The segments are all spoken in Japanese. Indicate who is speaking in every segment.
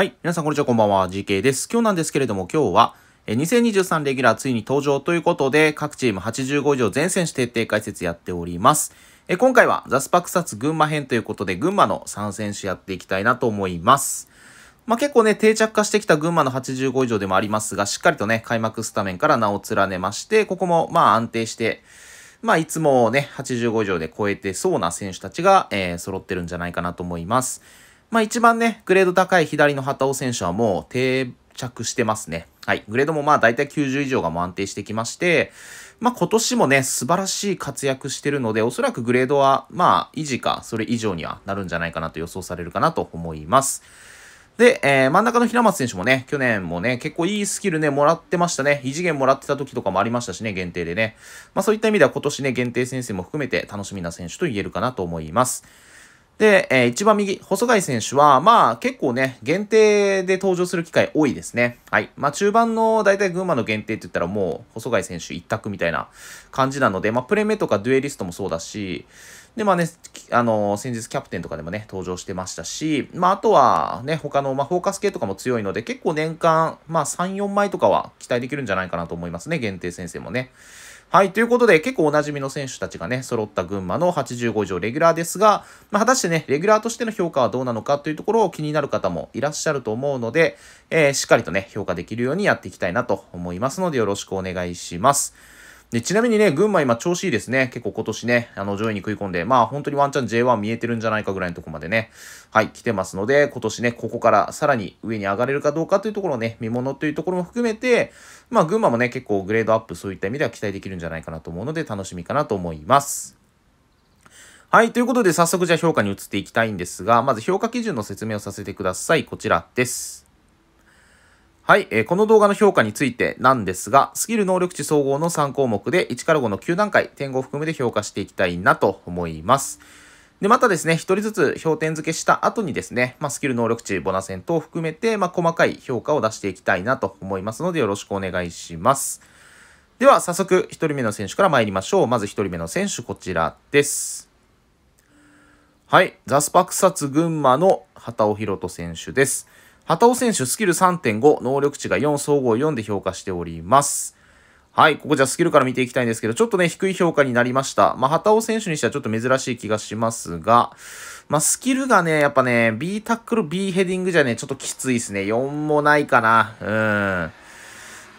Speaker 1: はい。皆さん、こんにちは。こんばんは。GK です。今日なんですけれども、今日は、2023レギュラーついに登場ということで、各チーム85以上全選手徹底解説やっております。え今回は、ザスパクサツ群馬編ということで、群馬の3選手やっていきたいなと思います。まあ、結構ね、定着化してきた群馬の85以上でもありますが、しっかりとね、開幕スタメンから名を連ねまして、ここも、まあ、安定して、まあ、いつもね、85以上で超えてそうな選手たちが、えー、揃ってるんじゃないかなと思います。まあ一番ね、グレード高い左の旗尾選手はもう定着してますね。はい。グレードもまあ大体90以上がもう安定してきまして、まあ今年もね、素晴らしい活躍してるので、おそらくグレードはまあ維持か、それ以上にはなるんじゃないかなと予想されるかなと思います。で、えー、真ん中の平松選手もね、去年もね、結構いいスキルね、もらってましたね。異次元もらってた時とかもありましたしね、限定でね。まあそういった意味では今年ね、限定先生も含めて楽しみな選手と言えるかなと思います。で、えー、一番右、細貝選手は、まあ結構ね、限定で登場する機会多いですね。はい。まあ中盤の大体群馬の限定って言ったらもう細貝選手一択みたいな感じなので、まあプレメとかデュエリストもそうだし、で、まあね、あのー、先日キャプテンとかでもね、登場してましたし、まああとはね、他の、まあフォーカス系とかも強いので、結構年間、まあ3、4枚とかは期待できるんじゃないかなと思いますね、限定先生もね。はい、ということで、結構おなじみの選手たちがね、揃った群馬の85以上レギュラーですが、まあ、果たしてね、レギュラーとしての評価はどうなのかというところを気になる方もいらっしゃると思うので、えー、しっかりとね、評価できるようにやっていきたいなと思いますので、よろしくお願いします。で、ちなみにね、群馬今調子いいですね。結構今年ね、あの、上位に食い込んで、まあ本当にワンチャン J1 見えてるんじゃないかぐらいのとこまでね、はい、来てますので、今年ね、ここからさらに上に上がれるかどうかというところをね、見物というところも含めて、まあ群馬もね、結構グレードアップ、そういった意味では期待できるんじゃないかなと思うので、楽しみかなと思います。はい。ということで、早速じゃあ評価に移っていきたいんですが、まず評価基準の説明をさせてください。こちらです。はい、えー、この動画の評価についてなんですが、スキル能力値総合の3項目で1から5の9段階、点5を含めて評価していきたいなと思います。で、またですね、1人ずつ評点付けした後にですね、まあ、スキル能力値、ボナセントを含めて、まあ、細かい評価を出していきたいなと思いますので、よろしくお願いします。では、早速、1人目の選手から参りましょう。まず1人目の選手、こちらです。はい、ザスパクサツ群馬の畑尾宏人選手です。畑尾選手、スキル3.5、能力値が4、総合4で評価しております。はい、ここじゃスキルから見ていきたいんですけど、ちょっとね、低い評価になりました。まあ、畑尾選手にしてはちょっと珍しい気がしますが、まあ、スキルがね、やっぱね、B タックル、B ヘディングじゃね、ちょっときついですね。4もないかな。うん。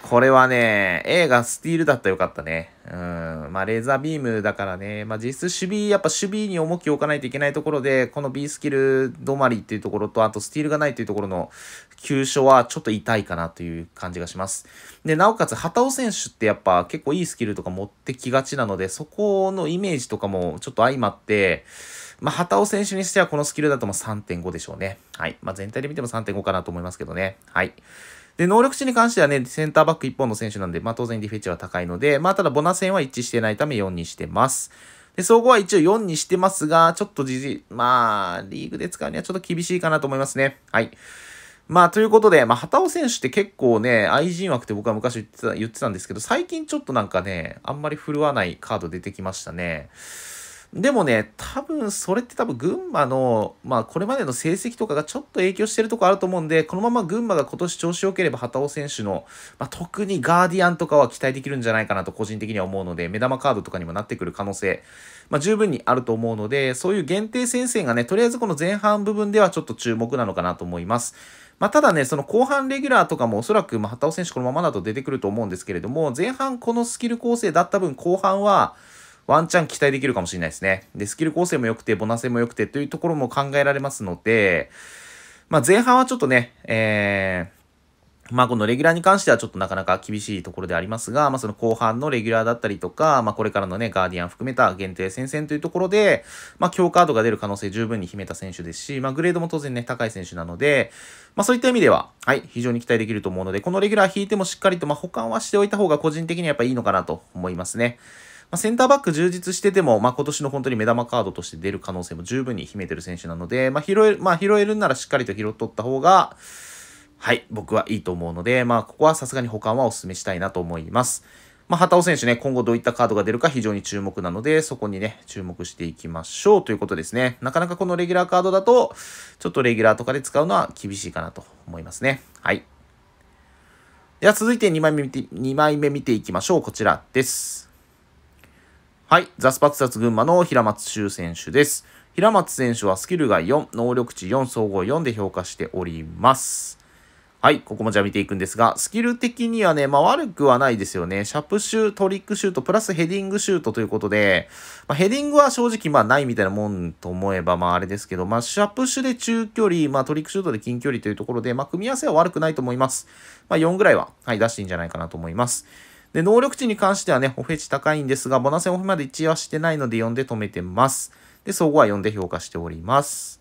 Speaker 1: これはね、A がスティールだったらよかったね。うん。まあ、レーザービームだからね。まあ、実質守備、やっぱ守備に重きを置かないといけないところで、この B スキル止まりっていうところと、あとスティールがないというところの急所はちょっと痛いかなという感じがします。で、なおかつ、畑尾選手ってやっぱ結構いいスキルとか持ってきがちなので、そこのイメージとかもちょっと相まって、まあ、畑尾選手にしてはこのスキルだとも3.5でしょうね。はい。まあ、全体で見ても3.5かなと思いますけどね。はい。で、能力値に関してはね、センターバック1本の選手なんで、まあ当然ディフェッチは高いので、まあただボナ戦は一致してないため4にしてます。で、総合は一応4にしてますが、ちょっとじじ、まあ、リーグで使うにはちょっと厳しいかなと思いますね。はい。まあ、ということで、まあ、畑尾選手って結構ね、愛人枠って僕は昔言ってた言ってたんですけど、最近ちょっとなんかね、あんまり振るわないカード出てきましたね。でもね、多分それって多分群馬の、まあこれまでの成績とかがちょっと影響してるとこあると思うんで、このまま群馬が今年調子良ければ畑尾選手の、まあ、特にガーディアンとかは期待できるんじゃないかなと個人的には思うので、目玉カードとかにもなってくる可能性、まあ十分にあると思うので、そういう限定先生がね、とりあえずこの前半部分ではちょっと注目なのかなと思います。まあ、ただね、その後半レギュラーとかもおそらく、まあ、畑尾選手このままだと出てくると思うんですけれども、前半このスキル構成だった分、後半は、ワンチャン期待できるかもしれないですね。で、スキル構成も良くて、ボナセも良くてというところも考えられますので、まあ、前半はちょっとね、えー、まあこのレギュラーに関してはちょっとなかなか厳しいところでありますが、まあその後半のレギュラーだったりとか、まあこれからのね、ガーディアン含めた限定戦線というところで、まあ強カードが出る可能性十分に秘めた選手ですし、まあグレードも当然ね、高い選手なので、まあそういった意味では、はい、非常に期待できると思うので、このレギュラー引いてもしっかりと、まあ保管はしておいた方が個人的にはやっぱいいのかなと思いますね。あ、センターバック充実してても、まあ、今年の本当に目玉カードとして出る可能性も十分に秘めてる選手なので、まあ、拾える、まあ、拾えるんならしっかりと拾っとった方が、はい、僕はいいと思うので、まあ、ここはさすがに保管はお勧めしたいなと思います。まあ、畑尾選手ね、今後どういったカードが出るか非常に注目なので、そこにね、注目していきましょうということですね。なかなかこのレギュラーカードだと、ちょっとレギュラーとかで使うのは厳しいかなと思いますね。はい。では続いて2枚目見て、2枚目見ていきましょう。こちらです。はい。ザスパツザツ群馬の平松修選手です。平松選手はスキルが4、能力値4、総合4で評価しております。はい。ここもじゃあ見ていくんですが、スキル的にはね、まあ悪くはないですよね。シャプシュート、リックシュート、プラスヘディングシュートということで、まあ、ヘディングは正直まあないみたいなもんと思えばまああれですけど、まあシャプシュで中距離、まあトリックシュートで近距離というところで、まあ組み合わせは悪くないと思います。まあ4ぐらいは、はい、出していいんじゃないかなと思います。で、能力値に関してはね、オフェ値高いんですが、ボナセンオフまで1位はしてないので4で止めてます。で、総合は4で評価しております。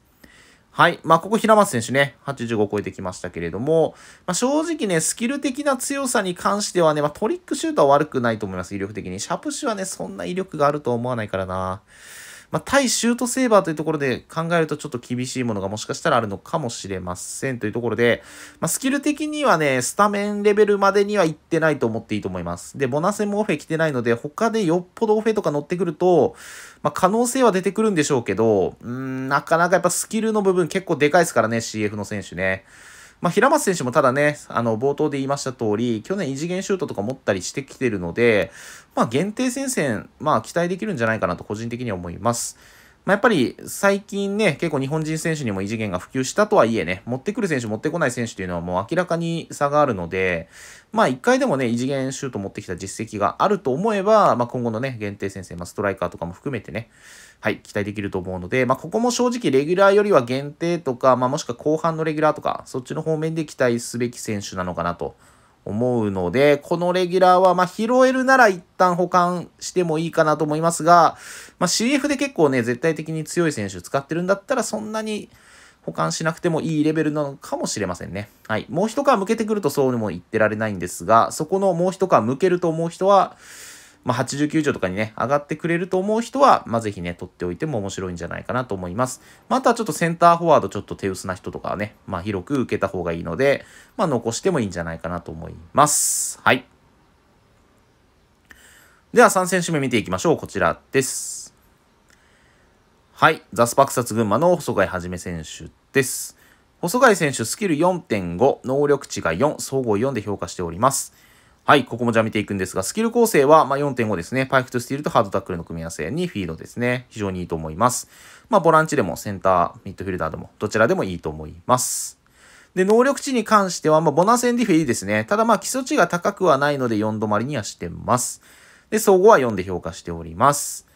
Speaker 1: はい。まあ、ここ平松選手ね、85超えてきましたけれども、まあ、正直ね、スキル的な強さに関してはね、まあ、トリックシュートは悪くないと思います、威力的に。シャプシュはね、そんな威力があると思わないからな。まあ、対シュートセーバーというところで考えるとちょっと厳しいものがもしかしたらあるのかもしれませんというところで、まあ、スキル的にはね、スタメンレベルまでにはいってないと思っていいと思います。で、ボナセもオフェ来てないので、他でよっぽどオフェとか乗ってくると、まあ、可能性は出てくるんでしょうけど、うん、なかなかやっぱスキルの部分結構でかいですからね、CF の選手ね。まあ、平松選手もただね、あの、冒頭で言いました通り、去年異次元シュートとか持ったりしてきてるので、まあ、限定戦線、まあ、期待できるんじゃないかなと個人的には思います。まあ、やっぱり最近ね、結構日本人選手にも異次元が普及したとはいえね、持ってくる選手、持ってこない選手というのはもう明らかに差があるので、まあ一回でもね、異次元シュート持ってきた実績があると思えば、まあ今後のね、限定先生、まあストライカーとかも含めてね、はい、期待できると思うので、まあここも正直レギュラーよりは限定とか、まあもしくは後半のレギュラーとか、そっちの方面で期待すべき選手なのかなと。思うので、このレギュラーは、まあ、拾えるなら一旦保管してもいいかなと思いますが、まあ、CF で結構ね、絶対的に強い選手使ってるんだったら、そんなに保管しなくてもいいレベルなのかもしれませんね。はい。もう一皮向けてくるとそうにも言ってられないんですが、そこのもう一皮向けると思う人は、まあ、89条とかにね、上がってくれると思う人は、まあ、ぜひね、取っておいても面白いんじゃないかなと思います。まあ、あとはちょっとセンターフォワードちょっと手薄な人とかはね、まあ、広く受けた方がいいので、まあ、残してもいいんじゃないかなと思います。はい。では3選手目見ていきましょう。こちらです。はい。ザスパクサツ群馬の細貝はじめ選手です。細貝選手、スキル4.5、能力値が4、総合4で評価しております。はい、ここもじゃあ見ていくんですが、スキル構成は、まあ、4.5ですね。パイクとスティールとハードタックルの組み合わせにフィードですね。非常にいいと思います。まあ、ボランチでもセンター、ミッドフィルダーでも、どちらでもいいと思います。で、能力値に関しては、まあ、ボナセンディフェリーですね。ただ、まあ、基礎値が高くはないので4止まりにはしてます。で、総合は4で評価しております。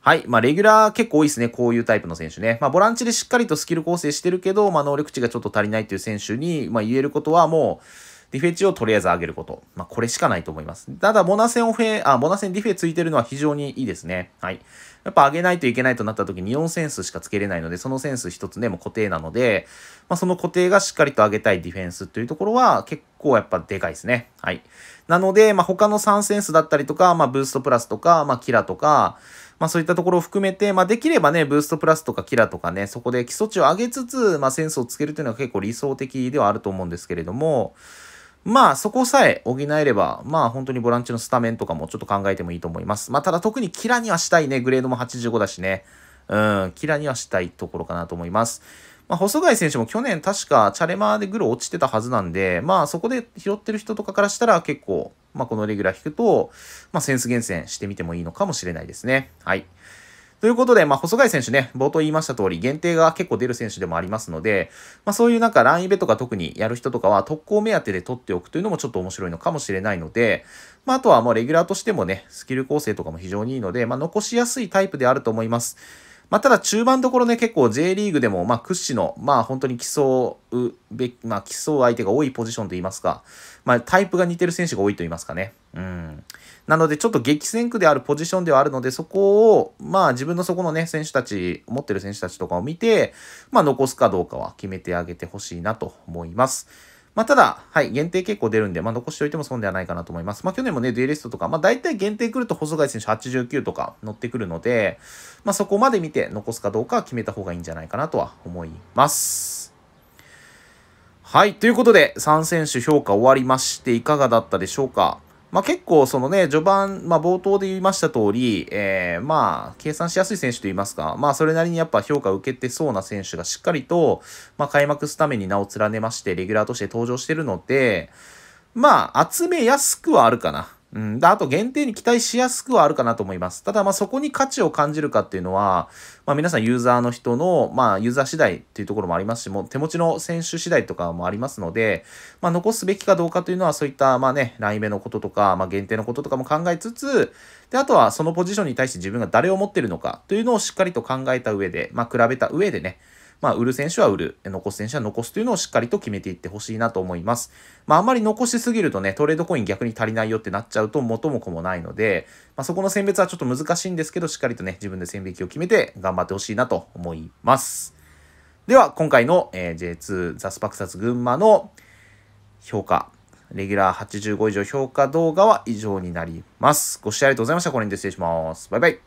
Speaker 1: はい。まあ、レギュラー結構多いですね。こういうタイプの選手ね。まあ、ボランチでしっかりとスキル構成してるけど、まあ、能力値がちょっと足りないという選手に、まあ、言えることはもう、ディフェチをとりあえず上げること。まあ、これしかないと思います。ただ、ボナセンオフェ、あ、ボナセンディフェついてるのは非常にいいですね。はい。やっぱ上げないといけないとなった時に4センスしかつけれないので、そのセンス一つでも固定なので、まあ、その固定がしっかりと上げたいディフェンスというところは結構やっぱでかいですね。はい。なので、まあ、他の3センスだったりとか、まあ、ブーストプラスとか、まあ、キラとか、まあそういったところを含めて、まあできればね、ブーストプラスとかキラとかね、そこで基礎値を上げつつ、まあセンスをつけるというのは結構理想的ではあると思うんですけれども、まあそこさえ補えれば、まあ本当にボランチのスタメンとかもちょっと考えてもいいと思います。まあただ特にキラにはしたいね。グレードも85だしね。うん、キラにはしたいところかなと思います。まあ、細貝選手も去年確かチャレマーでグロ落ちてたはずなんで、まあそこで拾ってる人とかからしたら結構、まあこのレギュラー引くと、まあセンス厳選してみてもいいのかもしれないですね。はい。ということで、まあ、細貝選手ね、冒頭言いました通り、限定が結構出る選手でもありますので、まあ、そういうなんかランイベとか特にやる人とかは、特攻目当てで取っておくというのもちょっと面白いのかもしれないので、まあ、あとはもうレギュラーとしてもね、スキル構成とかも非常にいいので、まあ、残しやすいタイプであると思います。まあ、ただ中盤どころね、結構 J リーグでも、まあ、屈指の、まあ、本当に競うべき、まあ、競う相手が多いポジションといいますか、まあ、タイプが似てる選手が多いといいますかね。うん。なので、ちょっと激戦区であるポジションではあるので、そこを、まあ自分のそこのね、選手たち、持ってる選手たちとかを見て、まあ残すかどうかは決めてあげてほしいなと思います。まあ、ただ、はい、限定結構出るんで、まあ、残しておいても損ではないかなと思います。まあ、去年もね、デュエリストとか、まあ、大体限定来ると細貝選手89とか乗ってくるので、まあ、そこまで見て残すかどうか決めた方がいいんじゃないかなとは思います。はい、ということで、3選手評価終わりまして、いかがだったでしょうかまあ、結構そのね、序盤、まあ、冒頭で言いました通り、えー、まあ、計算しやすい選手と言いますか、まあ、それなりにやっぱ評価を受けてそうな選手がしっかりと、まあ、開幕スタメンに名を連ねまして、レギュラーとして登場してるので、まあ、集めやすくはあるかな。うん。あと、限定に期待しやすくはあるかなと思います。ただ、まあ、そこに価値を感じるかっていうのは、まあ、皆さんユーザーの人の、まあ、ユーザー次第っていうところもありますし、もう手持ちの選手次第とかもありますので、まあ、残すべきかどうかというのは、そういった、まあね、来イ目のこととか、まあ、限定のこととかも考えつつ、で、あとは、そのポジションに対して自分が誰を持ってるのかというのをしっかりと考えた上で、まあ、比べた上でね、まあ、売る選手は売る、残す選手は残すというのをしっかりと決めていってほしいなと思います。まあ、あまり残しすぎるとね、トレードコイン逆に足りないよってなっちゃうと元も子もないので、まあ、そこの選別はちょっと難しいんですけど、しっかりとね、自分で線引きを決めて頑張ってほしいなと思います。では、今回の、えー、J2 ザスパクサス群馬の評価、レギュラー85以上評価動画は以上になります。ご視聴ありがとうございました。これにて失礼します。バイバイ。